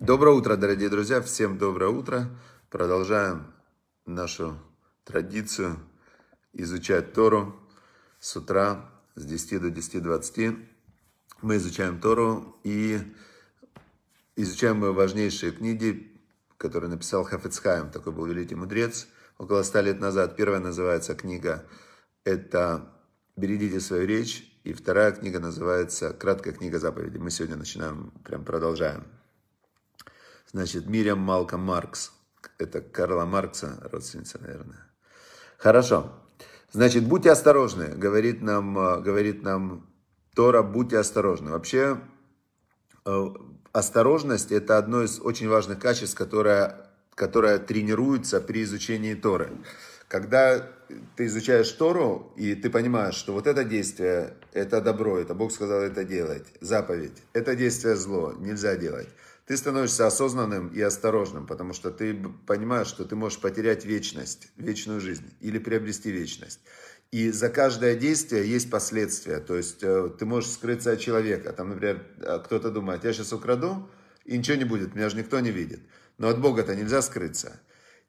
Доброе утро, дорогие друзья, всем доброе утро. Продолжаем нашу традицию изучать Тору с утра с 10 до 10.20. Мы изучаем Тору и изучаем ее важнейшие книги, которые написал Хафицхайм, такой был великий мудрец, около ста лет назад. Первая называется книга «Это берегите свою речь», и вторая книга называется «Краткая книга заповедей». Мы сегодня начинаем, прям продолжаем Значит, Мирям Малка Маркс. Это Карла Маркса, родственница, наверное. Хорошо. Значит, будьте осторожны, говорит нам, э, говорит нам Тора, будьте осторожны. Вообще, э, осторожность – это одно из очень важных качеств, которое, которое тренируется при изучении Торы. Когда ты изучаешь Тору, и ты понимаешь, что вот это действие – это добро, это Бог сказал это делать, заповедь. Это действие – зло, нельзя делать ты становишься осознанным и осторожным, потому что ты понимаешь, что ты можешь потерять вечность, вечную жизнь или приобрести вечность. И за каждое действие есть последствия. То есть э, ты можешь скрыться от человека. Там, например, э, кто-то думает, я сейчас украду, и ничего не будет, меня же никто не видит. Но от Бога-то нельзя скрыться.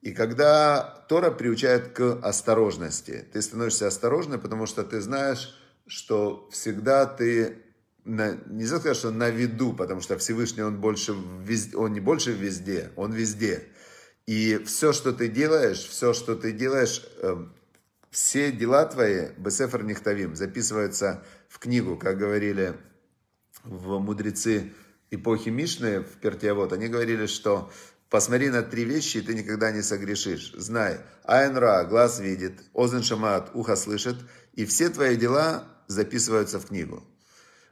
И когда Тора приучает к осторожности, ты становишься осторожным, потому что ты знаешь, что всегда ты на, нельзя сказать, что на виду, потому что Всевышний, он больше везде, он не больше везде, он везде. И все, что ты делаешь, все, что ты делаешь, э, все дела твои, Бесефер Нихтавим, записываются в книгу, как говорили в мудрецы эпохи Мишны в Пертиавод, они говорили, что посмотри на три вещи, и ты никогда не согрешишь. Знай, Айнра, глаз видит, Озен Шамат, ухо слышит, и все твои дела записываются в книгу.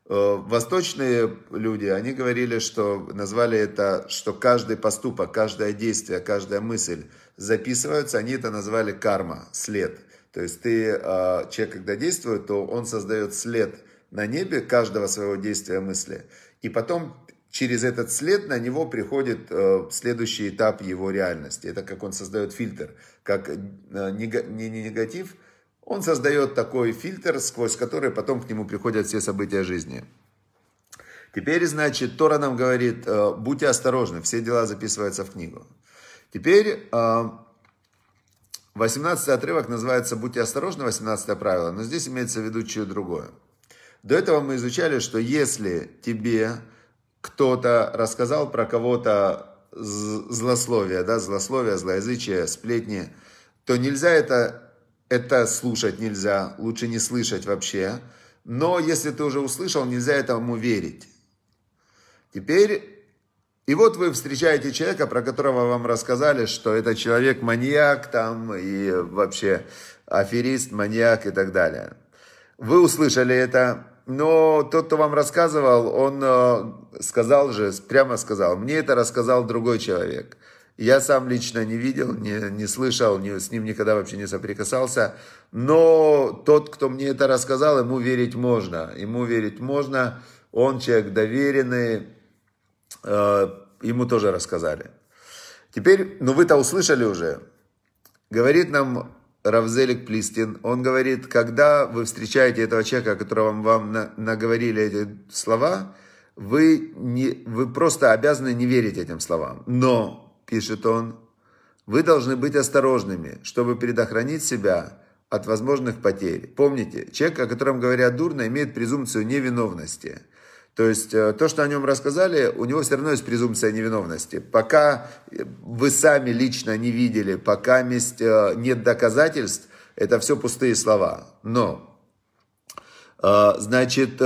Э, восточные люди, они говорили, что назвали это, что каждый поступок, каждое действие, каждая мысль записываются, они это назвали карма, след. То есть ты, э, человек, когда действует, то он создает след на небе каждого своего действия мысли. И потом через этот след на него приходит э, следующий этап его реальности. Это как он создает фильтр, как не негатив, он создает такой фильтр, сквозь который потом к нему приходят все события жизни. Теперь, значит, Тора нам говорит, э, будьте осторожны, все дела записываются в книгу. Теперь 18 э, отрывок называется «Будьте осторожны», 18 правило, но здесь имеется в виду чье другое. До этого мы изучали, что если тебе кто-то рассказал про кого-то злословие, да, злословие, злоязычие, сплетни, то нельзя это это слушать нельзя, лучше не слышать вообще. Но если ты уже услышал, нельзя этому верить. Теперь, и вот вы встречаете человека, про которого вам рассказали, что этот человек маньяк там и вообще аферист, маньяк и так далее. Вы услышали это, но тот, кто вам рассказывал, он э, сказал же, прямо сказал, мне это рассказал другой человек – я сам лично не видел, не, не слышал, не, с ним никогда вообще не соприкасался. Но тот, кто мне это рассказал, ему верить можно. Ему верить можно. Он человек доверенный. Э, ему тоже рассказали. Теперь, ну вы-то услышали уже. Говорит нам Равзелик Плистин. Он говорит, когда вы встречаете этого человека, которого вам, вам на, наговорили эти слова, вы, не, вы просто обязаны не верить этим словам. Но пишет он, вы должны быть осторожными, чтобы предохранить себя от возможных потерь. Помните, человек, о котором говорят дурно, имеет презумпцию невиновности. То есть э, то, что о нем рассказали, у него все равно есть презумпция невиновности. Пока вы сами лично не видели, пока э, нет доказательств, это все пустые слова. Но, э, значит,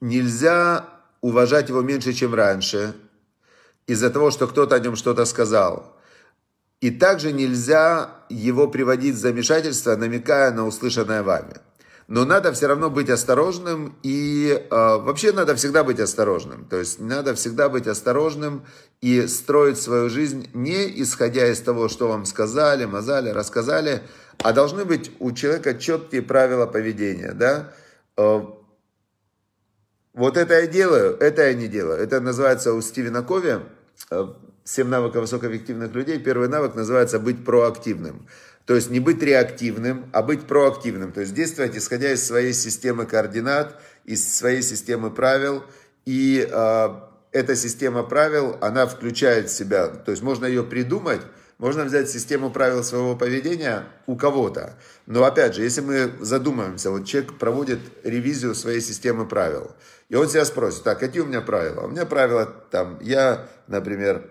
нельзя уважать его меньше, чем раньше из-за того, что кто-то о нем что-то сказал. И также нельзя его приводить в замешательство, намекая на услышанное вами. Но надо все равно быть осторожным и э, вообще надо всегда быть осторожным. То есть надо всегда быть осторожным и строить свою жизнь не исходя из того, что вам сказали, мазали, рассказали, а должны быть у человека четкие правила поведения, да? Э, вот это я делаю, это я не делаю. Это называется у Стивена Кови 7 э, навыков высокоэффективных людей. Первый навык называется быть проактивным. То есть не быть реактивным, а быть проактивным. То есть действовать исходя из своей системы координат, из своей системы правил. И э, эта система правил, она включает в себя. То есть можно ее придумать, можно взять систему правил своего поведения у кого-то. Но опять же, если мы задумаемся, вот человек проводит ревизию своей системы правил – и он себя спросит, так, какие у меня правила? У меня правила там, я, например,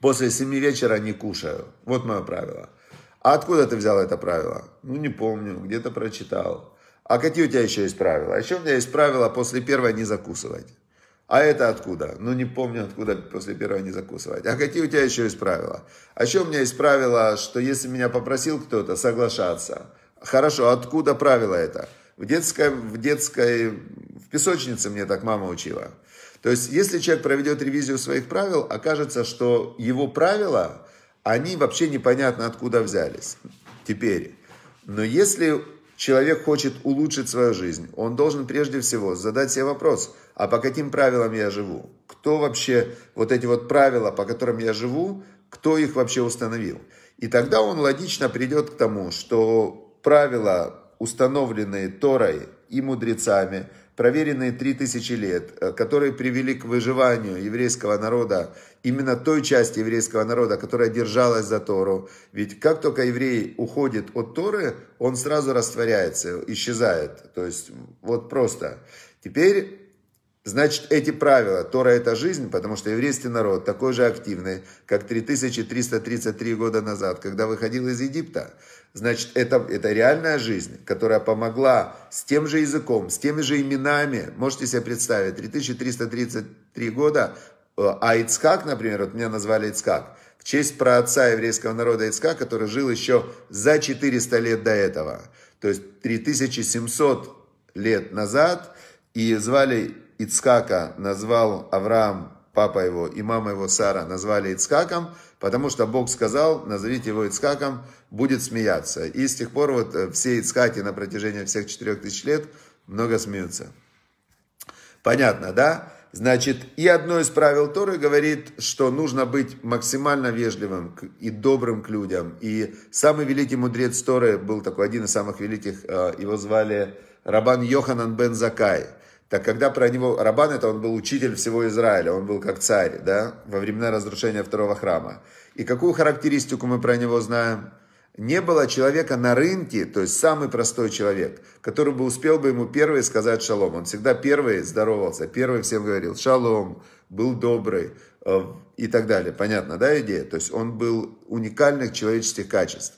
после семи вечера не кушаю. Вот мое правило. А откуда ты взял это правило? Ну, не помню, где-то прочитал. А какие у тебя еще есть правила? «А еще у меня есть правило после первой не закусывать. А это откуда? Ну, не помню, откуда после первого не закусывать. А какие у тебя еще есть правила? А еще у меня есть правило, что если меня попросил кто-то соглашаться. Хорошо, откуда правило это? В детской, в детской Песочница мне так мама учила. То есть, если человек проведет ревизию своих правил, окажется, что его правила, они вообще непонятно откуда взялись теперь. Но если человек хочет улучшить свою жизнь, он должен прежде всего задать себе вопрос, а по каким правилам я живу? Кто вообще вот эти вот правила, по которым я живу, кто их вообще установил? И тогда он логично придет к тому, что правила, установленные Торой и мудрецами – проверенные 3000 лет, э, которые привели к выживанию еврейского народа, именно той части еврейского народа, которая держалась за Тору. Ведь как только еврей уходит от Торы, он сразу растворяется, исчезает. То есть вот просто. Теперь Значит, эти правила, Тора – это жизнь, потому что еврейский народ такой же активный, как 3333 года назад, когда выходил из Египта. Значит, это, это реальная жизнь, которая помогла с тем же языком, с теми же именами. Можете себе представить, 3333 года, э, а Ицхак, например, вот меня назвали Ицхак, в честь праотца еврейского народа Ицхак, который жил еще за 400 лет до этого. То есть 3700 лет назад, и звали Ицкака назвал Авраам, папа его, и мама его Сара назвали Ицкаком, потому что Бог сказал, назовите его Ицкаком, будет смеяться. И с тех пор вот э, все Ицкаки на протяжении всех четырех тысяч лет много смеются. Понятно, да? Значит, и одно из правил Торы говорит, что нужно быть максимально вежливым и добрым к людям. И самый великий мудрец Торы был такой, один из самых великих, э, его звали Рабан Йоханан бен Закай – так когда про него, Рабан это он был учитель всего Израиля, он был как царь, да, во времена разрушения второго храма. И какую характеристику мы про него знаем? Не было человека на рынке, то есть самый простой человек, который бы успел бы ему первый сказать шалом. Он всегда первый здоровался, первый всем говорил шалом, был добрый э, и так далее. Понятно, да, идея? То есть он был уникальных человеческих качеств.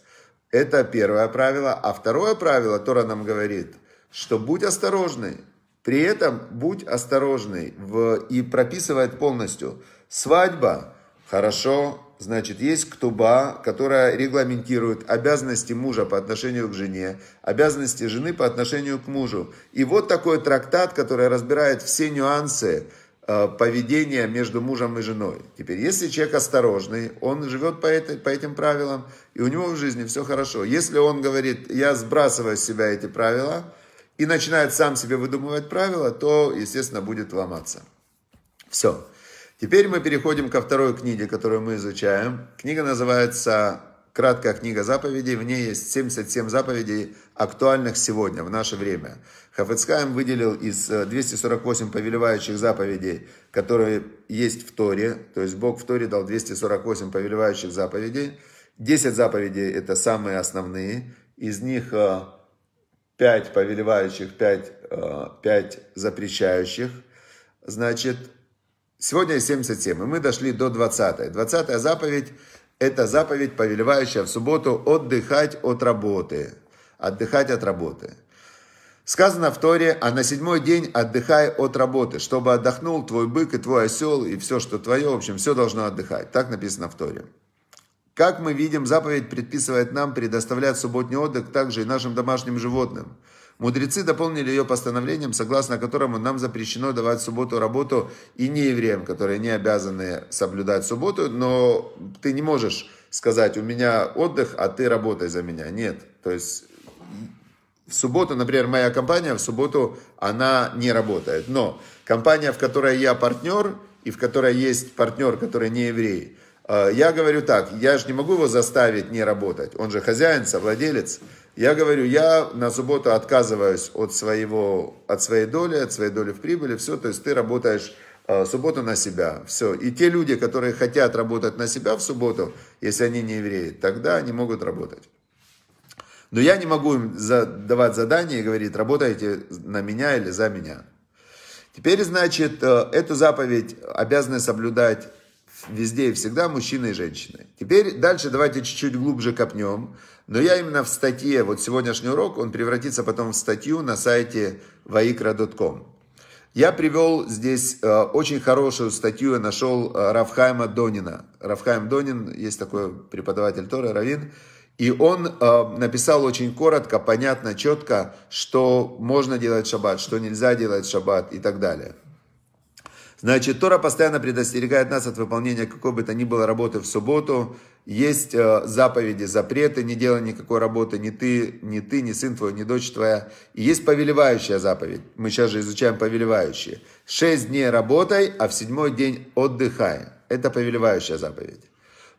Это первое правило. А второе правило, Тора нам говорит, что будь осторожный, при этом будь осторожный в, и прописывает полностью. Свадьба, хорошо, значит, есть ктуба, которая регламентирует обязанности мужа по отношению к жене, обязанности жены по отношению к мужу. И вот такой трактат, который разбирает все нюансы э, поведения между мужем и женой. Теперь, если человек осторожный, он живет по, этой, по этим правилам, и у него в жизни все хорошо. Если он говорит, я сбрасываю с себя эти правила, и начинает сам себе выдумывать правила, то, естественно, будет ломаться. Все. Теперь мы переходим ко второй книге, которую мы изучаем. Книга называется «Краткая книга заповедей». В ней есть 77 заповедей, актуальных сегодня, в наше время. Хафицкаем выделил из 248 э, повелевающих заповедей, которые есть в Торе, то есть Бог в Торе дал 248 повелевающих заповедей. 10 заповедей – это самые основные, из них э, пять повелевающих, пять 5 э, запрещающих. Значит, сегодня 77, и мы дошли до 20. 20 заповедь – это заповедь, повелевающая в субботу отдыхать от работы. Отдыхать от работы. Сказано в Торе, а на седьмой день отдыхай от работы, чтобы отдохнул твой бык и твой осел, и все, что твое, в общем, все должно отдыхать. Так написано в Торе. Как мы видим, заповедь предписывает нам предоставлять субботний отдых также и нашим домашним животным. Мудрецы дополнили ее постановлением, согласно которому нам запрещено давать субботу работу и не евреям, которые не обязаны соблюдать субботу, но ты не можешь сказать, у меня отдых, а ты работай за меня. Нет. То есть в субботу, например, моя компания в субботу, она не работает. Но компания, в которой я партнер, и в которой есть партнер, который не еврей, а, я говорю так, я же не могу его заставить не работать. Он же хозяин, совладелец. Я говорю, я на субботу отказываюсь от, своего, от своей доли, от своей доли в прибыли, все, то есть ты работаешь а, субботу на себя, все. И те люди, которые хотят работать на себя в субботу, если они не евреи, тогда они могут работать. Но я не могу им давать задание и говорить, работайте на меня или за меня. Теперь, значит, э, эту заповедь обязаны соблюдать везде и всегда мужчины и женщины. Теперь дальше давайте чуть-чуть глубже копнем. Но я именно в статье, вот сегодняшний урок, он превратится потом в статью на сайте vaikra.com. Я привел здесь э, очень хорошую статью, я нашел э, Равхайма Донина. Рафхайм Донин, есть такой преподаватель Тора, Равин. И он э, написал очень коротко, понятно, четко, что можно делать шаббат, что нельзя делать шаббат и так далее. Значит, Тора постоянно предостерегает нас от выполнения какой бы то ни было работы в субботу. Есть э, заповеди, запреты, не делай никакой работы, ни ты, ни ты, ни сын твой, ни дочь твоя. И есть повелевающая заповедь. Мы сейчас же изучаем повелевающие. Шесть дней работай, а в седьмой день отдыхай. Это повелевающая заповедь.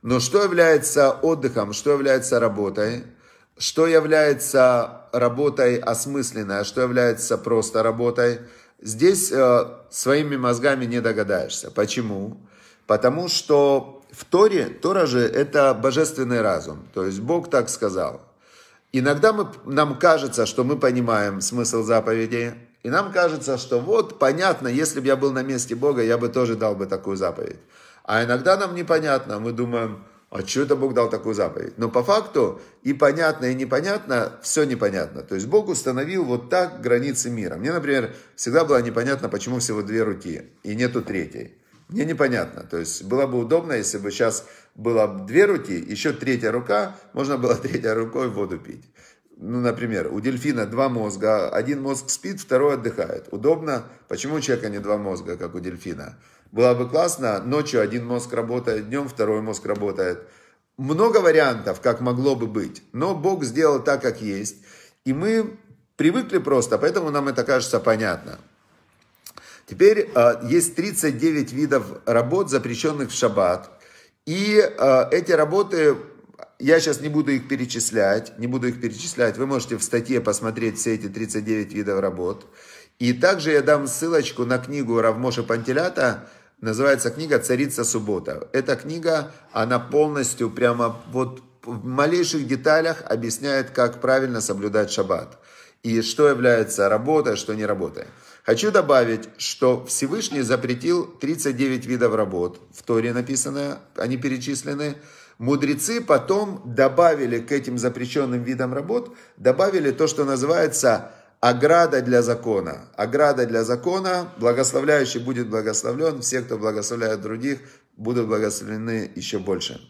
Но что является отдыхом, что является работой? Что является работой осмысленной, а что является просто работой – Здесь э, своими мозгами не догадаешься. Почему? Потому что в Торе, Тора же это божественный разум. То есть Бог так сказал. Иногда мы, нам кажется, что мы понимаем смысл заповеди, и нам кажется, что вот понятно, если бы я был на месте Бога, я бы тоже дал бы такую заповедь. А иногда нам непонятно, мы думаем, а что это Бог дал такую заповедь? Но по факту и понятно, и непонятно, все непонятно. То есть Бог установил вот так границы мира. Мне, например, всегда было непонятно, почему всего две руки и нету третьей. Мне непонятно. То есть было бы удобно, если бы сейчас было две руки, еще третья рука, можно было третья рукой воду пить ну, например, у дельфина два мозга, один мозг спит, второй отдыхает. Удобно? Почему у человека не два мозга, как у дельфина? Было бы классно, ночью один мозг работает, днем второй мозг работает. Много вариантов, как могло бы быть, но Бог сделал так, как есть. И мы привыкли просто, поэтому нам это кажется понятно. Теперь э, есть 39 видов работ, запрещенных в шаббат. И э, эти работы я сейчас не буду их перечислять, не буду их перечислять. Вы можете в статье посмотреть все эти 39 видов работ. И также я дам ссылочку на книгу Равмоша Пантелята, называется книга «Царица суббота». Эта книга, она полностью прямо вот в малейших деталях объясняет, как правильно соблюдать шаббат. И что является работой, а что не работой. Хочу добавить, что Всевышний запретил 39 видов работ. В Торе написано, они перечислены. Мудрецы потом добавили к этим запрещенным видам работ, добавили то, что называется ограда для закона. Ограда для закона, благословляющий будет благословлен, все, кто благословляет других, будут благословлены еще больше.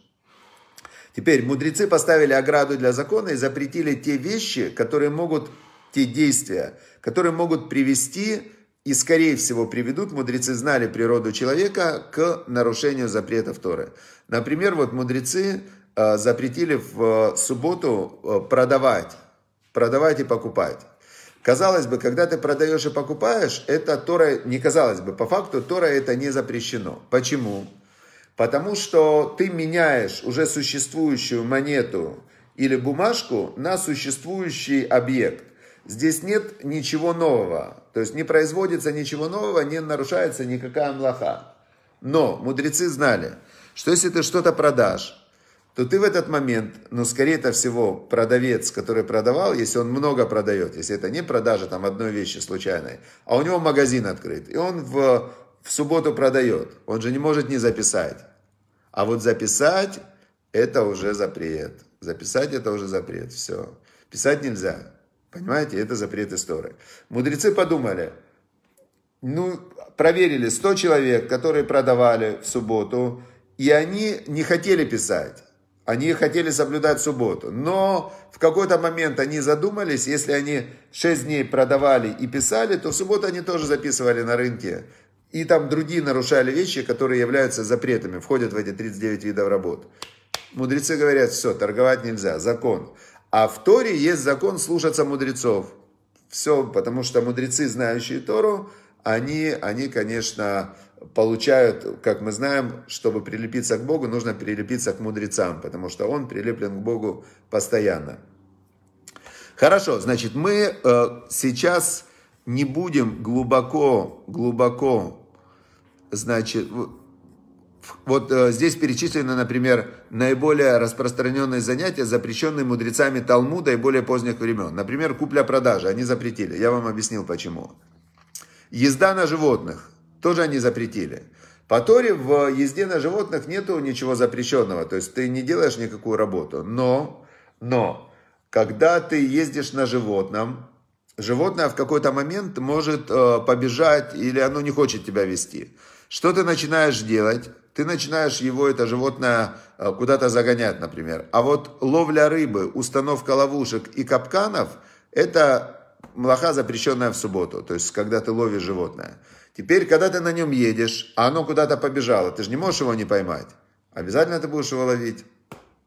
Теперь мудрецы поставили ограду для закона и запретили те вещи, которые могут, те действия, которые могут привести и, скорее всего, приведут, мудрецы знали природу человека, к нарушению запретов Торы. Например, вот мудрецы э, запретили в э, субботу э, продавать, продавать и покупать. Казалось бы, когда ты продаешь и покупаешь, это Тора, не казалось бы, по факту Тора это не запрещено. Почему? Потому что ты меняешь уже существующую монету или бумажку на существующий объект. Здесь нет ничего нового. То есть не производится ничего нового, не нарушается никакая млаха. Но мудрецы знали, что если ты что-то продашь, то ты в этот момент, ну, скорее-то всего, продавец, который продавал, если он много продает, если это не продажа там одной вещи случайной, а у него магазин открыт, и он в, в субботу продает, он же не может не записать. А вот записать – это уже запрет. Записать – это уже запрет, все. Писать нельзя. Понимаете, это запрет истории. Мудрецы подумали, ну, проверили 100 человек, которые продавали в субботу, и они не хотели писать. Они хотели соблюдать субботу. Но в какой-то момент они задумались, если они 6 дней продавали и писали, то в субботу они тоже записывали на рынке. И там другие нарушали вещи, которые являются запретами, входят в эти 39 видов работ. Мудрецы говорят, все, торговать нельзя, закон. А в Торе есть закон слушаться мудрецов. Все, потому что мудрецы, знающие Тору, они, они конечно, получают, как мы знаем, чтобы прилепиться к Богу, нужно прилепиться к мудрецам, потому что он прилеплен к Богу постоянно. Хорошо, значит, мы э, сейчас не будем глубоко, глубоко, значит, вот э, здесь перечислены, например, наиболее распространенные занятия, запрещенные мудрецами Талмуда и более поздних времен. Например, купля-продажа, они запретили. Я вам объяснил почему. Езда на животных, тоже они запретили. По Торе в езде на животных нету ничего запрещенного, то есть ты не делаешь никакую работу. Но, но, когда ты ездишь на животном, животное в какой-то момент может э, побежать или оно не хочет тебя вести. Что ты начинаешь делать? ты начинаешь его, это животное, э, куда-то загонять, например. А вот ловля рыбы, установка ловушек и капканов – это млоха, запрещенная в субботу, то есть когда ты ловишь животное. Теперь, когда ты на нем едешь, а оно куда-то побежало, ты же не можешь его не поймать. Обязательно ты будешь его ловить.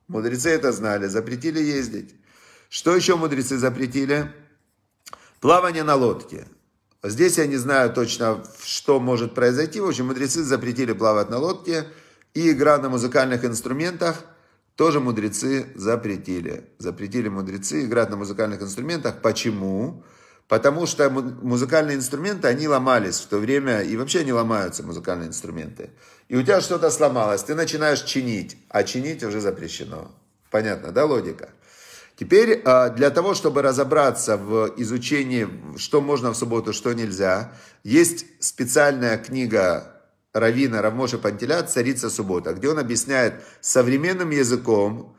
Мудрецы это знали, запретили ездить. Что еще мудрецы запретили? Плавание на лодке. Здесь я не знаю точно, что может произойти. В общем, мудрецы запретили плавать на лодке. И игра на музыкальных инструментах тоже мудрецы запретили. Запретили мудрецы играть на музыкальных инструментах. Почему? Потому что музыкальные инструменты, они ломались в то время, и вообще не ломаются музыкальные инструменты. И у тебя что-то сломалось, ты начинаешь чинить, а чинить уже запрещено. Понятно, да, логика? Теперь а, для того, чтобы разобраться в изучении, что можно в субботу, что нельзя, есть специальная книга Равина Равмоша Пантеля «Царица суббота», где он объясняет современным языком,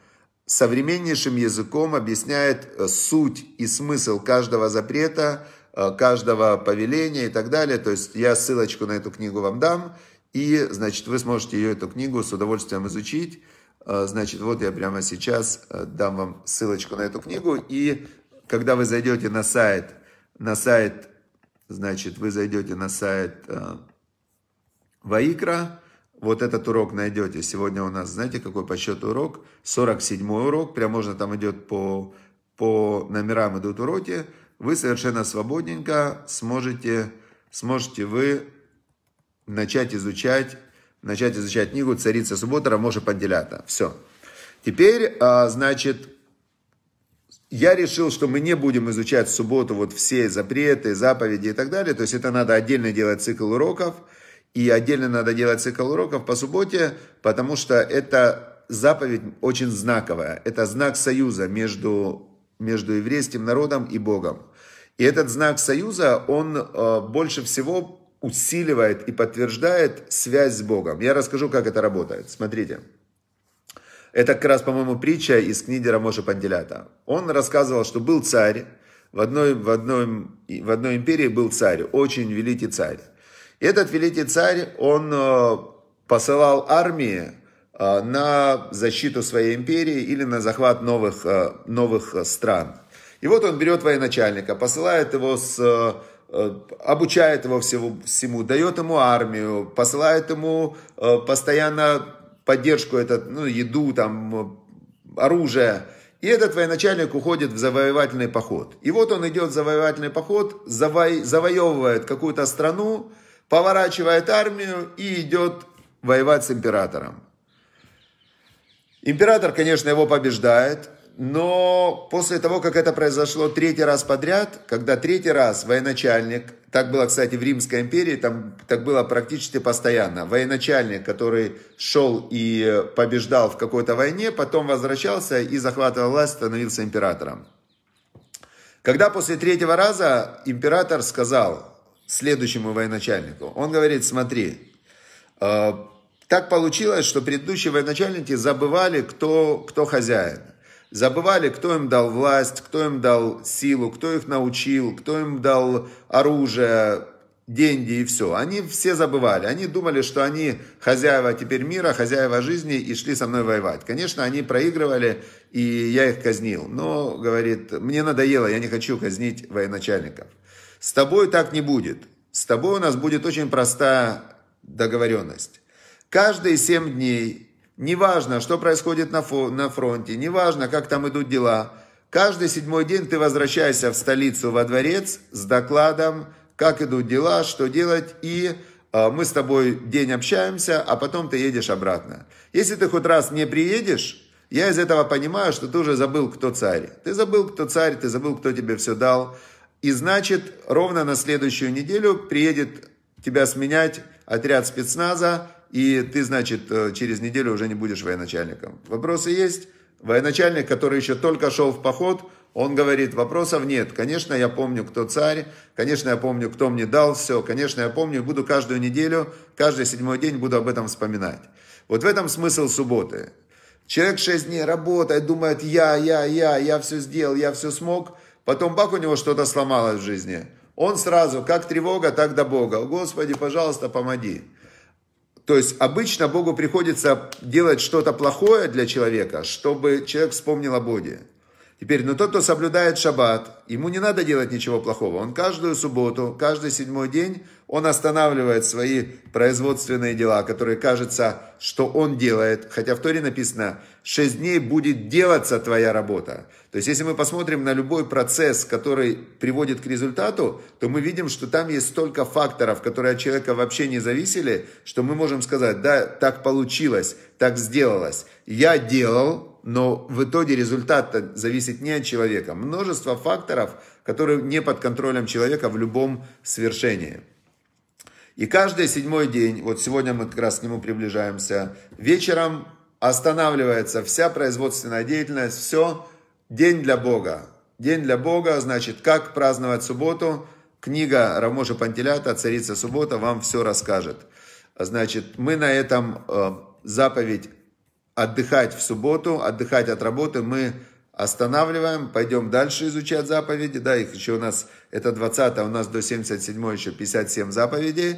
современнейшим языком объясняет э, суть и смысл каждого запрета, э, каждого повеления и так далее. То есть я ссылочку на эту книгу вам дам, и, значит, вы сможете ее, эту книгу, с удовольствием изучить. А, значит, вот я прямо сейчас э, дам вам ссылочку на эту книгу. И когда вы зайдете на сайт, на сайт, значит, вы зайдете на сайт э, Ваикра, вот этот урок найдете. Сегодня у нас, знаете, какой по счету урок? 47 урок. Прямо можно там идет по, по номерам идут уроки. Вы совершенно свободненько сможете, сможете вы начать изучать начать изучать книгу «Царица Субботера» Може Панделята. Все. Теперь, а, значит, я решил, что мы не будем изучать в субботу вот все запреты, заповеди и так далее. То есть это надо отдельно делать цикл уроков. И отдельно надо делать цикл уроков по субботе, потому что это заповедь очень знаковая. Это знак союза между, между еврейским народом и Богом. И этот знак союза, он э, больше всего усиливает и подтверждает связь с Богом. Я расскажу, как это работает. Смотрите. Это как раз, по-моему, притча из книги Рамоша Панделята. Он рассказывал, что был царь, в одной, в, одной, в одной империи был царь, очень великий царь. И этот великий царь, он э, посылал армии э, на защиту своей империи или на захват новых, э, новых стран. И вот он берет военачальника, посылает его с Э, обучает его всему, всему, дает ему армию, посылает ему э, постоянно поддержку, это ну, еду, там, э, оружие. И этот военачальник уходит в завоевательный поход. И вот он идет в завоевательный поход, заво... завоевывает какую-то страну, поворачивает армию и идет воевать с императором. Император, конечно, его побеждает, но после того, как это произошло третий раз подряд, когда третий раз военачальник, так было, кстати, в Римской империи, там так было практически постоянно, военачальник, который шел и побеждал в какой-то войне, потом возвращался и захватывал власть, становился императором. Когда после третьего раза император сказал следующему военачальнику, он говорит, смотри, э, так получилось, что предыдущие военачальники забывали, кто, кто хозяин забывали, кто им дал власть, кто им дал силу, кто их научил, кто им дал оружие, деньги и все. Они все забывали. Они думали, что они хозяева теперь мира, хозяева жизни и шли со мной воевать. Конечно, они проигрывали, и я их казнил. Но, говорит, мне надоело, я не хочу казнить военачальников. С тобой так не будет. С тобой у нас будет очень простая договоренность. Каждые семь дней Неважно, что происходит на, фо на фронте, неважно, как там идут дела. Каждый седьмой день ты возвращаешься в столицу, во дворец с докладом, как идут дела, что делать, и э, мы с тобой день общаемся, а потом ты едешь обратно. Если ты хоть раз не приедешь, я из этого понимаю, что ты уже забыл, кто царь. Ты забыл, кто царь, ты забыл, кто тебе все дал. И значит, ровно на следующую неделю приедет тебя сменять отряд спецназа, и ты, значит, э, через неделю уже не будешь военачальником. Вопросы есть? Военачальник, который еще только шел в поход, он говорит, вопросов нет. Конечно, я помню, кто царь, конечно, я помню, кто мне дал все, конечно, я помню, буду каждую неделю, каждый седьмой день буду об этом вспоминать. Вот в этом смысл субботы. Человек шесть дней работает, думает, я, я, я, я все сделал, я все смог. Потом бак у него что-то сломалось в жизни. Он сразу, как тревога, так до Бога. Господи, пожалуйста, помоги. То есть обычно Богу приходится делать что-то плохое для человека, чтобы человек вспомнил о Боге. Теперь, но ну, тот, кто соблюдает шаббат, Ему не надо делать ничего плохого. Он каждую субботу, каждый седьмой день, он останавливает свои производственные дела, которые кажется, что он делает. Хотя в Торе написано, 6 дней будет делаться твоя работа. То есть, если мы посмотрим на любой процесс, который приводит к результату, то мы видим, что там есть столько факторов, которые от человека вообще не зависели, что мы можем сказать, да, так получилось, так сделалось. Я делал, но в итоге результат зависит не от человека. Множество факторов, которые не под контролем человека в любом свершении. И каждый седьмой день, вот сегодня мы как раз к нему приближаемся, вечером останавливается вся производственная деятельность, все, день для Бога. День для Бога, значит, как праздновать субботу. Книга Рамоша Пантелята «Царица суббота» вам все расскажет. Значит, мы на этом э, заповедь отдыхать в субботу, отдыхать от работы, мы останавливаем, пойдем дальше изучать заповеди, да, их еще у нас, это 20 у нас до 77 еще 57 заповедей,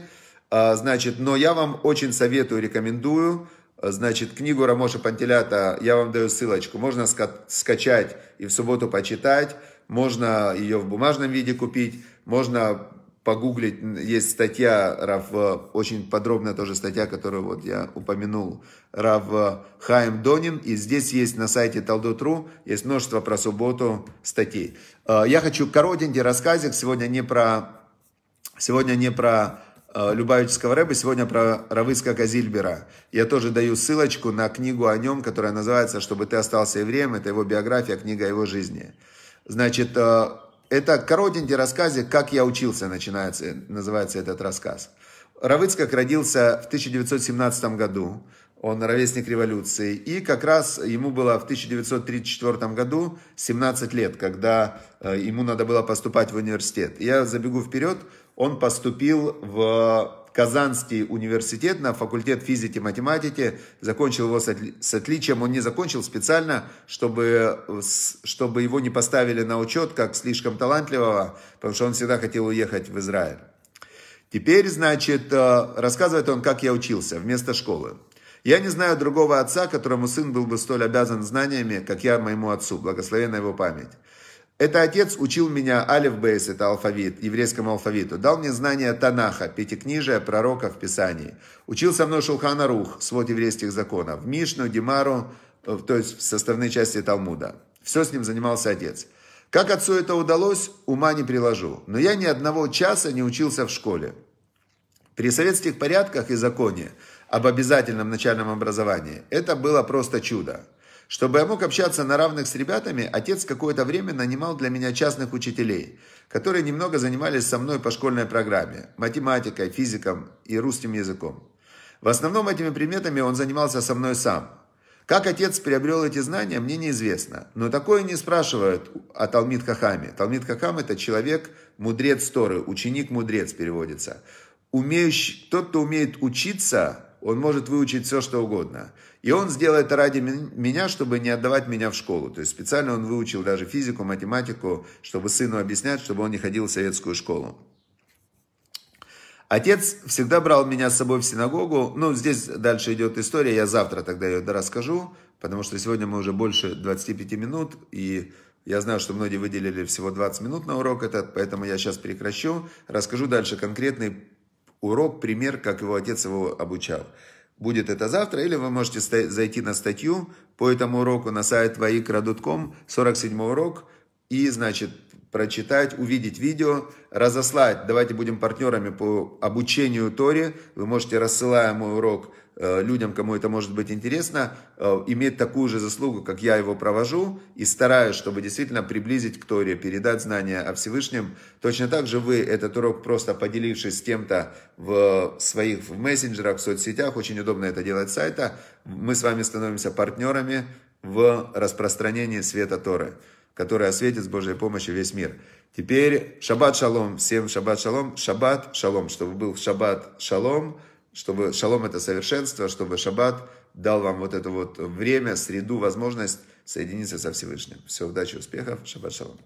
а, значит, но я вам очень советую, рекомендую, а, значит, книгу Рамоша Пантелята, я вам даю ссылочку, можно ска скачать и в субботу почитать, можно ее в бумажном виде купить, можно погуглить, есть статья, Рав, э, очень подробная тоже статья, которую вот я упомянул, Рав э, Хайм Донин, и здесь есть на сайте Талдотру, есть множество про субботу статей. Э, я хочу коротенький рассказик, сегодня не про, сегодня не про Любавического рэба, сегодня про Равыска Казильбера. Я тоже даю ссылочку на книгу о нем, которая называется «Чтобы ты остался евреем», это его биография, книга его жизни. Значит, это коротенький рассказик «Как я учился» начинается, называется этот рассказ. Равыцкак родился в 1917 году, он ровесник революции, и как раз ему было в 1934 году 17 лет, когда э, ему надо было поступать в университет. Я забегу вперед, он поступил в Казанский университет на факультет физики и математики. Закончил его с отличием. Он не закончил специально, чтобы, чтобы его не поставили на учет как слишком талантливого, потому что он всегда хотел уехать в Израиль. Теперь, значит, э, рассказывает он, как я учился вместо школы. Я не знаю другого отца, которому сын был бы столь обязан знаниями, как я моему отцу, благословенная его память. Это отец учил меня алифбейс, это алфавит, еврейскому алфавиту. Дал мне знания Танаха, пятикнижия, пророка в Писании, Учил со мной Шулхана Рух, свод еврейских законов, Мишну, Димару, э, то есть в составной части Талмуда. Все с ним занимался отец. Как отцу это удалось, ума не приложу. Но я ни одного часа не учился в школе. При советских порядках и законе об обязательном начальном образовании это было просто чудо. Чтобы я мог общаться на равных с ребятами, отец какое-то время нанимал для меня частных учителей, которые немного занимались со мной по школьной программе, математикой, физиком и русским языком. В основном этими предметами он занимался со мной сам. Как отец приобрел эти знания, мне неизвестно. Но такое не спрашивают о Талмит Хахаме. Талмит Хахам – это человек, мудрец Торы, ученик-мудрец переводится. Умеющий, тот, кто умеет учиться, он может выучить все, что угодно. И он сделает это ради меня, чтобы не отдавать меня в школу. То есть специально он выучил даже физику, математику, чтобы сыну объяснять, чтобы он не ходил в советскую школу. Отец всегда брал меня с собой в синагогу. Ну, здесь дальше идет история, я завтра тогда ее расскажу, потому что сегодня мы уже больше 25 минут, и я знаю, что многие выделили всего 20 минут на урок этот, поэтому я сейчас прекращу. Расскажу дальше конкретный урок, пример, как его отец его обучал. Будет это завтра, или вы можете зайти на статью по этому уроку на сайт vaikra.com, 47 урок, и, значит, прочитать, увидеть видео, разослать. Давайте будем партнерами по обучению Торе. Вы можете, рассылая мой урок э, людям, кому это может быть интересно, э, иметь такую же заслугу, как я его провожу, и стараюсь, чтобы действительно приблизить к Торе, передать знания о Всевышнем. Точно так же вы этот урок, просто поделившись с кем-то в своих в мессенджерах, в соцсетях, очень удобно это делать с сайта, мы с вами становимся партнерами в распространении света Торы который осветит с Божьей помощью весь мир. Теперь шаббат шалом, всем шаббат шалом, шаббат шалом, чтобы был шаббат шалом, чтобы шалом это совершенство, чтобы шаббат дал вам вот это вот время, среду, возможность соединиться со Всевышним. Все, удачи, успехов, шаббат шалом.